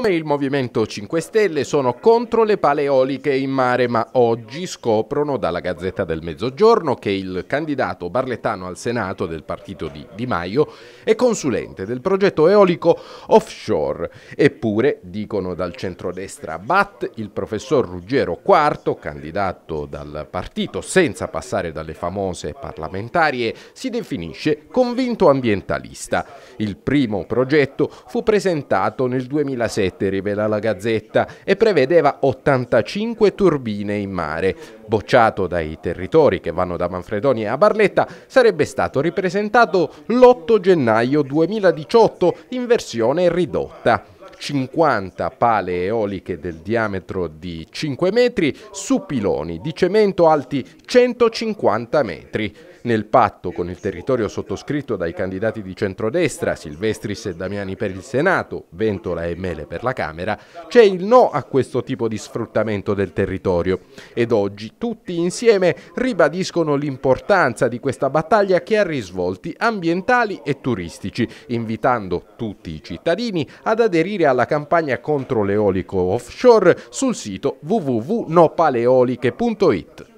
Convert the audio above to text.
come il Movimento 5 Stelle sono contro le paleoliche in mare, ma oggi scoprono dalla Gazzetta del Mezzogiorno che il candidato barlettano al Senato del partito di Di Maio è consulente del progetto eolico offshore. Eppure, dicono dal centrodestra BAT, il professor Ruggero Quarto, candidato dal partito senza passare dalle famose parlamentarie, si definisce convinto ambientalista. Il primo progetto fu presentato nel 2006 2007, rivela la Gazzetta, e prevedeva 85 turbine in mare. Bocciato dai territori che vanno da Manfredoni a Barletta, sarebbe stato ripresentato l'8 gennaio 2018 in versione ridotta. 50 pale eoliche del diametro di 5 metri su piloni di cemento alti 150 metri. Nel patto con il territorio sottoscritto dai candidati di centrodestra, Silvestris e Damiani per il Senato, Ventola e Mele per la Camera, c'è il no a questo tipo di sfruttamento del territorio. Ed oggi tutti insieme ribadiscono l'importanza di questa battaglia che ha risvolti ambientali e turistici, invitando tutti i cittadini ad aderire collega alla campagna contro l'eolico offshore sul sito www.nopaleoliche.it.